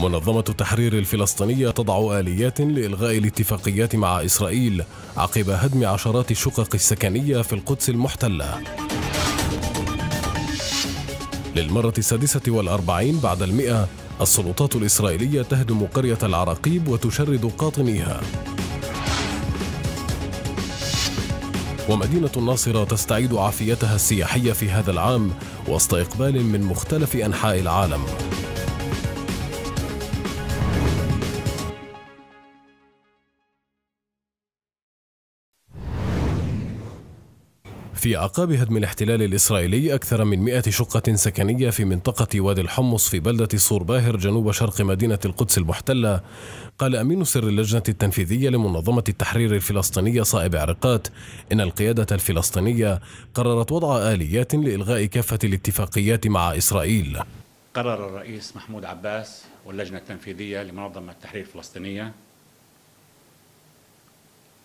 منظمة التحرير الفلسطينية تضع آليات لإلغاء الاتفاقيات مع إسرائيل عقب هدم عشرات الشقق السكنية في القدس المحتلة للمرة السادسة والأربعين بعد المئة السلطات الإسرائيلية تهدم قرية العراقيب وتشرد قاطنيها ومدينة الناصرة تستعيد عافيتها السياحية في هذا العام وسط إقبال من مختلف أنحاء العالم في أعقاب هدم الاحتلال الإسرائيلي أكثر من 100 شقة سكنية في منطقة وادي الحمص في بلدة صور باهر جنوب شرق مدينة القدس المحتلة قال أمين سر اللجنة التنفيذية لمنظمة التحرير الفلسطينية صائب عرقات إن القيادة الفلسطينية قررت وضع آليات لإلغاء كافة الاتفاقيات مع إسرائيل قرر الرئيس محمود عباس واللجنة التنفيذية لمنظمة التحرير الفلسطينية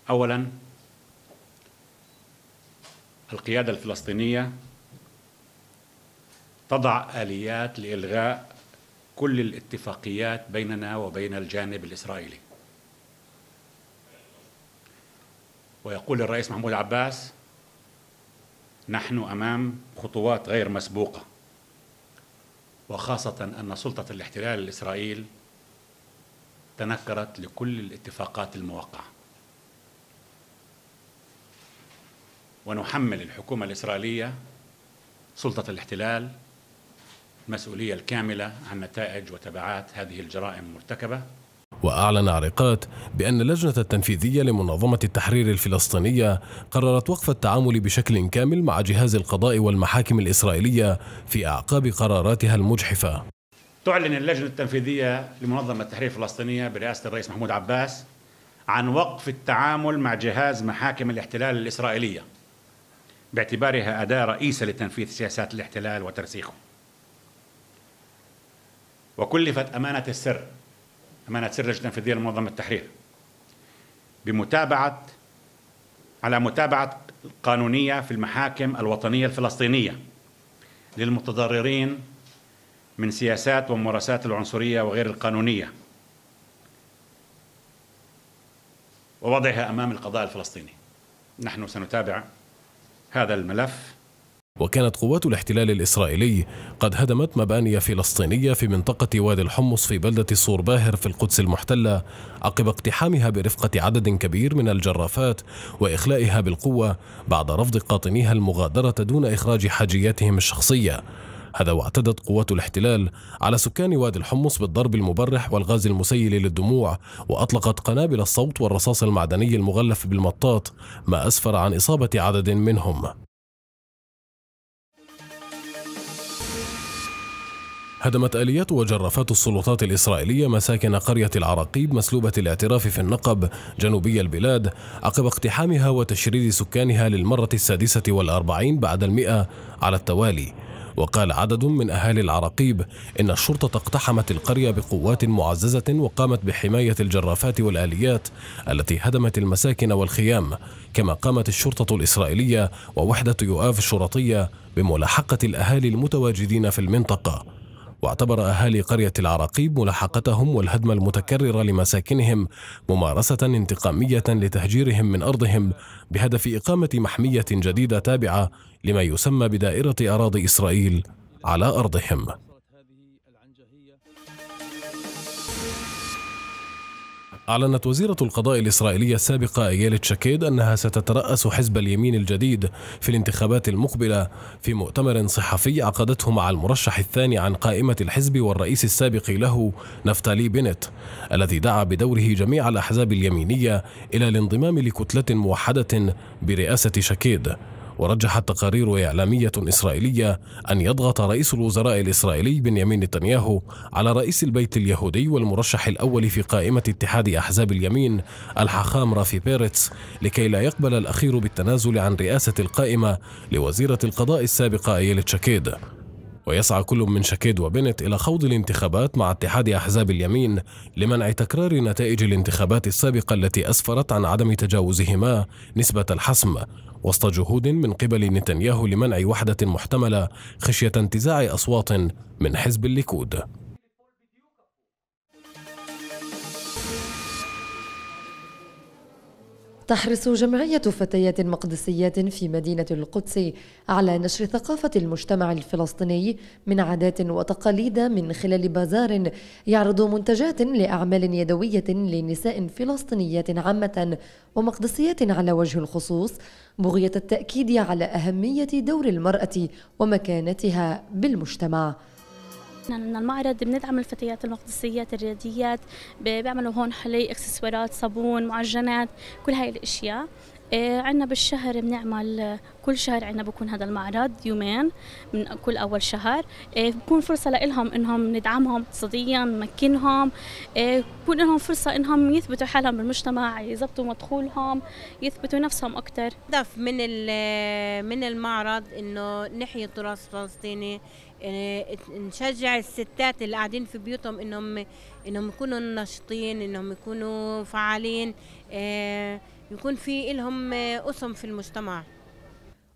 أولاً القيادة الفلسطينية تضع آليات لإلغاء كل الاتفاقيات بيننا وبين الجانب الإسرائيلي ويقول الرئيس محمود عباس نحن أمام خطوات غير مسبوقة وخاصة أن سلطة الاحتلال الإسرائيل تنكرت لكل الاتفاقات الموقعه ونحمل الحكومة الإسرائيلية سلطة الاحتلال المسؤولية الكاملة عن نتائج وتبعات هذه الجرائم المرتكبة وأعلن عريقات بأن اللجنة التنفيذية لمنظمة التحرير الفلسطينية قررت وقف التعامل بشكل كامل مع جهاز القضاء والمحاكم الإسرائيلية في أعقاب قراراتها المجحفة تعلن اللجنة التنفيذية لمنظمة التحرير الفلسطينية برئاسة الرئيس محمود عباس عن وقف التعامل مع جهاز محاكم الاحتلال الإسرائيلية باعتبارها أداة رئيسة لتنفيذ سياسات الاحتلال وترسيخه وكلفت أمانة السر أمانة سر لجنة تنفيذية لمنظمة التحرير بمتابعة على متابعة قانونية في المحاكم الوطنية الفلسطينية للمتضررين من سياسات وممارسات العنصرية وغير القانونية ووضعها أمام القضاء الفلسطيني نحن سنتابع هذا الملف وكانت قوات الاحتلال الإسرائيلي قد هدمت مباني فلسطينية في منطقة وادي الحمص في بلدة صور باهر في القدس المحتلة عقب اقتحامها برفقة عدد كبير من الجرافات وإخلائها بالقوة بعد رفض قاطنيها المغادرة دون إخراج حاجياتهم الشخصية هذا واعتدت قوات الاحتلال على سكان وادي الحمص بالضرب المبرح والغاز المسيل للدموع وأطلقت قنابل الصوت والرصاص المعدني المغلف بالمطاط ما أسفر عن إصابة عدد منهم هدمت آليات وجرافات السلطات الإسرائيلية مساكن قرية العراقيب مسلوبة الاعتراف في النقب جنوبي البلاد عقب اقتحامها وتشريد سكانها للمرة السادسة والأربعين بعد المئة على التوالي وقال عدد من أهالي العراقيب إن الشرطة اقتحمت القرية بقوات معززة وقامت بحماية الجرافات والآليات التي هدمت المساكن والخيام كما قامت الشرطة الإسرائيلية ووحدة يؤاف الشرطية بملاحقة الأهالي المتواجدين في المنطقة واعتبر أهالي قرية العراقيب ملاحقتهم والهدم المتكرر لمساكنهم ممارسة انتقامية لتهجيرهم من أرضهم بهدف إقامة محمية جديدة تابعة لما يسمى بدائرة أراضي إسرائيل على أرضهم أعلنت وزيرة القضاء الإسرائيلية السابقة إيالة شاكيد أنها ستترأس حزب اليمين الجديد في الانتخابات المقبلة في مؤتمر صحفي عقدته مع المرشح الثاني عن قائمة الحزب والرئيس السابق له نفتالي بنت الذي دعا بدوره جميع الأحزاب اليمينية إلى الانضمام لكتلة موحدة برئاسة شاكيد ورجحت تقارير إعلامية إسرائيلية أن يضغط رئيس الوزراء الإسرائيلي بنيامين نتنياهو على رئيس البيت اليهودي والمرشح الأول في قائمة اتحاد أحزاب اليمين الحخام رافي بيرتس لكي لا يقبل الأخير بالتنازل عن رئاسة القائمة لوزيرة القضاء السابقة أيلت شكيد ويسعى كل من شكيد وبنت إلى خوض الانتخابات مع اتحاد أحزاب اليمين لمنع تكرار نتائج الانتخابات السابقة التي أسفرت عن عدم تجاوزهما نسبة الحسم وسط جهود من قبل نتنياهو لمنع وحدة محتملة خشية انتزاع أصوات من حزب الليكود تحرص جمعية فتيات مقدسيات في مدينة القدس على نشر ثقافة المجتمع الفلسطيني من عادات وتقاليد من خلال بازار يعرض منتجات لأعمال يدوية لنساء فلسطينيات عامة ومقدسيات على وجه الخصوص بغية التأكيد على أهمية دور المرأة ومكانتها بالمجتمع. من المعرض بندعم الفتيات المقدسيات الرياضيات بيعملوا هون حلي اكسسوارات صابون معجنات كل هاي الاشياء إيه، عندنا بالشهر بنعمل كل شهر عندنا بكون هذا المعرض يومين من كل اول شهر إيه، بكون فرصه لهم انهم ندعمهم اقتصاديا نمكنهم إيه، بكون لهم فرصه انهم يثبتوا حالهم بالمجتمع يضبطوا مدخولهم يثبتوا نفسهم اكثر هدف من من المعرض انه نحيي التراث الفلسطيني نشجع الستات اللي قاعدين في بيوتهم انهم انهم يكونوا نشطين انهم يكونوا فعالين يكون في لهم أسم في المجتمع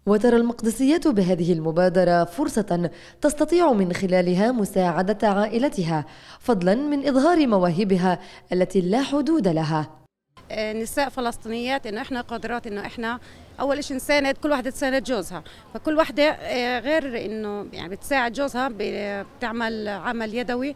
وترى المقدسيات بهذه المبادرة فرصة تستطيع من خلالها مساعدة عائلتها فضلا من إظهار مواهبها التي لا حدود لها نساء فلسطينيات انه احنا قادرات انه احنا اول شيء نساند كل واحده تساند جوزها فكل واحده آه، غير انه يعني بتساعد جوزها بتعمل عمل يدوي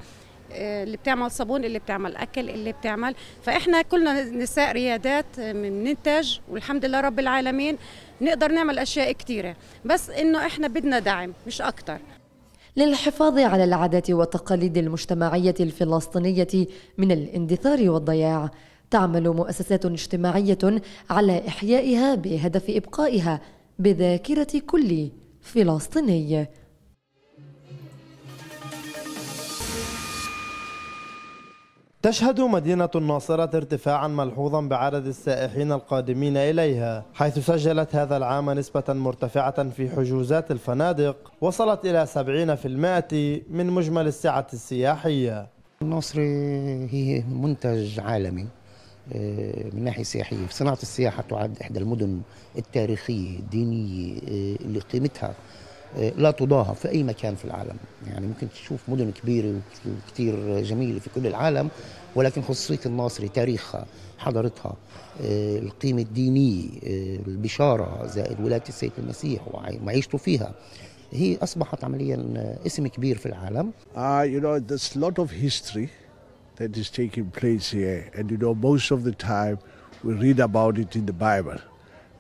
اللي بتعمل صابون اللي بتعمل اكل اللي بتعمل فاحنا كلنا نساء ريادات بننتج والحمد لله رب العالمين نقدر نعمل اشياء كثيره بس انه احنا بدنا دعم مش اكثر للحفاظ على العادات والتقاليد المجتمعيه الفلسطينيه من الاندثار والضياع تعمل مؤسسات اجتماعيه على احيائها بهدف ابقائها بذاكره كل فلسطيني تشهد مدينة الناصرة ارتفاعا ملحوظا بعدد السائحين القادمين إليها حيث سجلت هذا العام نسبة مرتفعة في حجوزات الفنادق وصلت إلى 70% من مجمل السعة السياحية الناصرة هي منتج عالمي آه، من ناحية سياحية صناعة السياحة تعد إحدى المدن التاريخية الدينية آه، اللي قيمتها آه، لا تضاهى في اي مكان في العالم يعني ممكن تشوف مدن كبيره وكثير جميله في كل العالم ولكن خصوصيه الناصري تاريخها حضارتها آه، القيمه الدينيه آه، البشاره زائد ولاده السيد المسيح ومعيشته فيها هي اصبحت عمليا اسم كبير في العالم uh, you know there's a lot of history that is taking place here and you know most of the time we read about it in the bible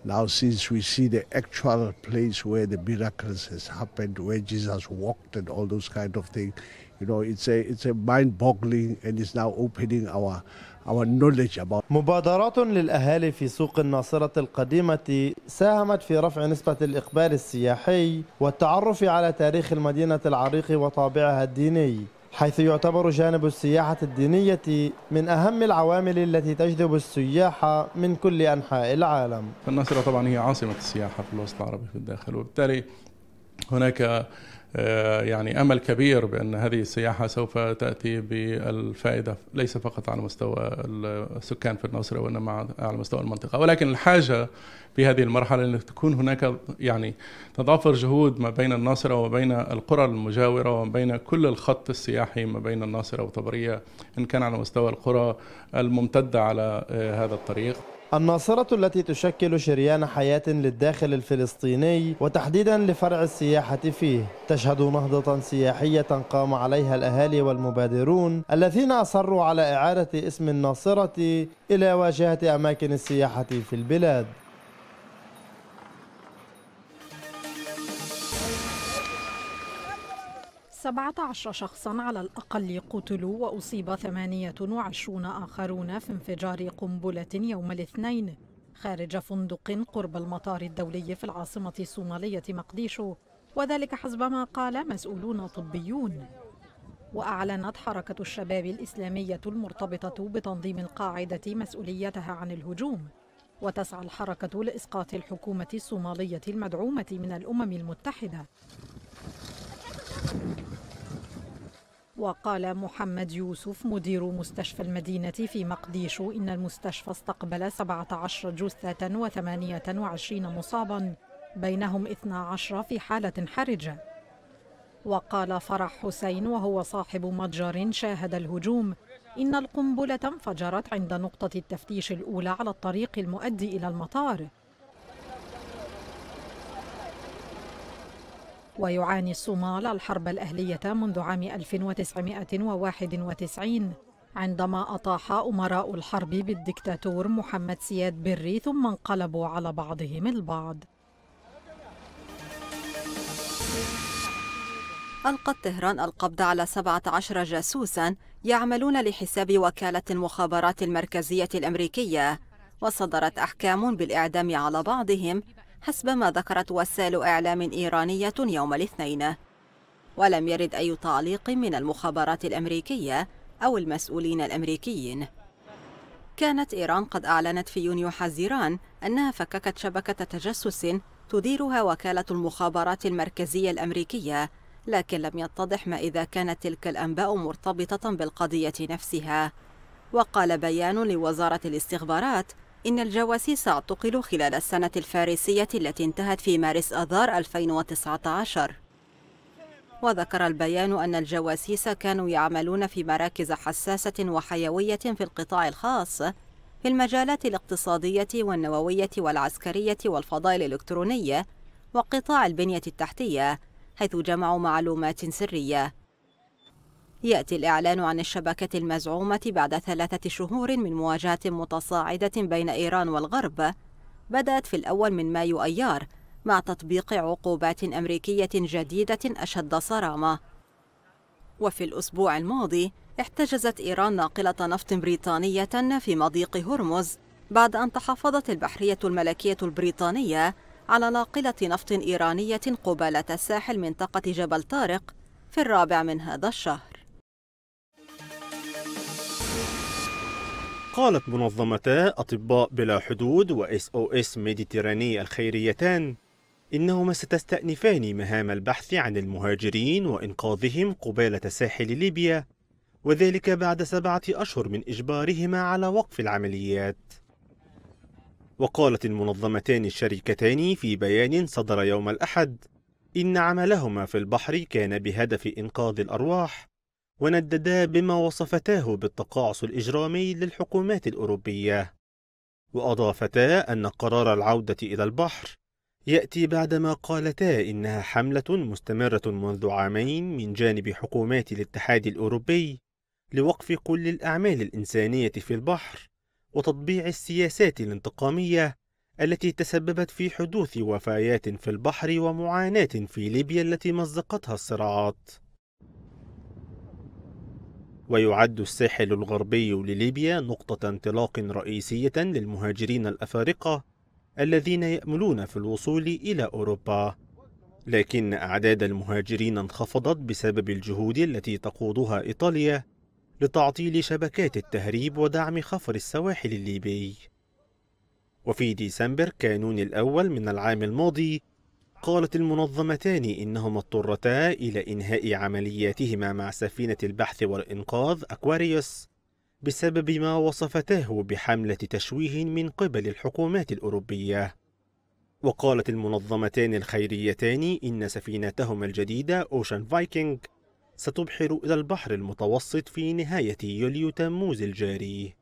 Now, since we see the actual place where the miracles has happened, where Jesus walked and all those kind of things, you know, it's a it's a mind-boggling and it's now opening our our knowledge about. مبادرات للأهالي في سوق الناصرة القديمة ساهمت في رفع نسبة الإقبال السياحي والتعرف على تاريخ المدينة العريق وطابعها الديني. حيث يعتبر جانب السياحة الدينية من أهم العوامل التي تجذب السياحة من كل أنحاء العالم الناصرة طبعا هي عاصمة السياحة في الوسط العربي في الداخل وبالتالي هناك آه، يعني امل كبير بان هذه السياحه سوف تاتي بالفائده ليس فقط على مستوى السكان في الناصره وانما على مستوى المنطقه ولكن الحاجه في هذه المرحله ان تكون هناك يعني تضافر جهود ما بين الناصره وبين القرى المجاوره وبين كل الخط السياحي ما بين الناصره وطبريه ان كان على مستوى القرى الممتده على آه، هذا الطريق الناصرة التي تشكل شريان حياة للداخل الفلسطيني وتحديدا لفرع السياحة فيه تشهد نهضة سياحية قام عليها الأهالي والمبادرون الذين أصروا على إعادة اسم الناصرة إلى واجهة أماكن السياحة في البلاد 17 شخصا على الأقل قتلوا وأصيب 28 آخرون في انفجار قنبلة يوم الاثنين خارج فندق قرب المطار الدولي في العاصمة الصومالية مقديشو وذلك حسب ما قال مسؤولون طبيون وأعلنت حركة الشباب الإسلامية المرتبطة بتنظيم القاعدة مسؤوليتها عن الهجوم وتسعى الحركة لإسقاط الحكومة الصومالية المدعومة من الأمم المتحدة وقال محمد يوسف مدير مستشفى المدينة في مقديشو إن المستشفى استقبل 17 جثة و28 مصابا بينهم 12 في حالة حرجة وقال فرح حسين وهو صاحب متجر شاهد الهجوم إن القنبلة انفجرت عند نقطة التفتيش الأولى على الطريق المؤدي إلى المطار ويعاني الصومال الحرب الأهلية منذ عام 1991 عندما أطاح أمراء الحرب بالدكتاتور محمد سياد بري ثم انقلبوا على بعضهم البعض ألقت طهران القبض على 17 جاسوسا يعملون لحساب وكالة المخابرات المركزية الأمريكية وصدرت أحكام بالإعدام على بعضهم حسب ما ذكرت وسائل إعلام إيرانية يوم الاثنين ولم يرد أي تعليق من المخابرات الأمريكية أو المسؤولين الأمريكيين كانت إيران قد أعلنت في يونيو حزيران أنها فككت شبكة تجسس تديرها وكالة المخابرات المركزية الأمريكية لكن لم يتضح ما إذا كانت تلك الأنباء مرتبطة بالقضية نفسها وقال بيان لوزارة الاستخبارات إن الجواسيس اعتقلوا خلال السنة الفارسية التي انتهت في مارس أذار 2019 وذكر البيان أن الجواسيس كانوا يعملون في مراكز حساسة وحيوية في القطاع الخاص في المجالات الاقتصادية والنووية والعسكرية والفضاء الإلكتروني وقطاع البنية التحتية حيث جمعوا معلومات سرية يأتي الإعلان عن الشبكة المزعومة بعد ثلاثة شهور من مواجهات متصاعدة بين إيران والغرب بدأت في الأول من مايو أيار مع تطبيق عقوبات أمريكية جديدة أشد صرامة وفي الأسبوع الماضي احتجزت إيران ناقلة نفط بريطانية في مضيق هرمز بعد أن تحفظت البحرية الملكية البريطانية على ناقلة نفط إيرانية قبالة الساحل منطقة جبل طارق في الرابع من هذا الشهر قالت منظمتا أطباء بلا حدود و SOS ميديتيراني الخيريتان إنهما ستستأنفان مهام البحث عن المهاجرين وإنقاذهم قبالة ساحل ليبيا وذلك بعد سبعة أشهر من إجبارهما على وقف العمليات وقالت المنظمتان الشريكتان في بيان صدر يوم الأحد إن عملهما في البحر كان بهدف إنقاذ الأرواح ونددا بما وصفتاه بالتقاعس الإجرامي للحكومات الأوروبية وأضافتا أن قرار العودة إلى البحر يأتي بعدما قالتا إنها حملة مستمرة منذ عامين من جانب حكومات الاتحاد الأوروبي لوقف كل الأعمال الإنسانية في البحر وتطبيع السياسات الانتقامية التي تسببت في حدوث وفايات في البحر ومعاناة في ليبيا التي مزقتها الصراعات ويعد الساحل الغربي لليبيا نقطة انطلاق رئيسية للمهاجرين الأفارقة الذين يأملون في الوصول إلى أوروبا لكن أعداد المهاجرين انخفضت بسبب الجهود التي تقودها إيطاليا لتعطيل شبكات التهريب ودعم خفر السواحل الليبي وفي ديسمبر كانون الأول من العام الماضي قالت المنظمتان إنهما اضطرتا إلى إنهاء عملياتهما مع سفينة البحث والإنقاذ أكواريوس بسبب ما وصفتاه بحملة تشويه من قبل الحكومات الأوروبية وقالت المنظمتان الخيريتان إن سفينتهما الجديدة أوشن فايكنج ستبحر إلى البحر المتوسط في نهاية يوليو تموز الجاري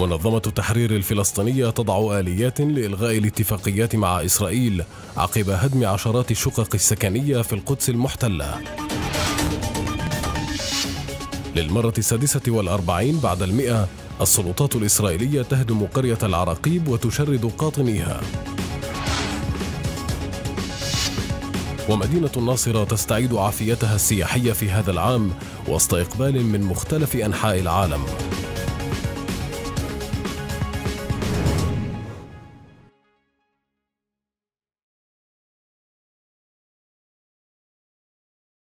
منظمة التحرير الفلسطينية تضع آليات لإلغاء الاتفاقيات مع إسرائيل عقب هدم عشرات الشقق السكنية في القدس المحتلة للمرة السادسة والأربعين بعد المئة السلطات الإسرائيلية تهدم قرية العراقيب وتشرد قاطنيها ومدينة الناصرة تستعيد عافيتها السياحية في هذا العام وسط إقبال من مختلف أنحاء العالم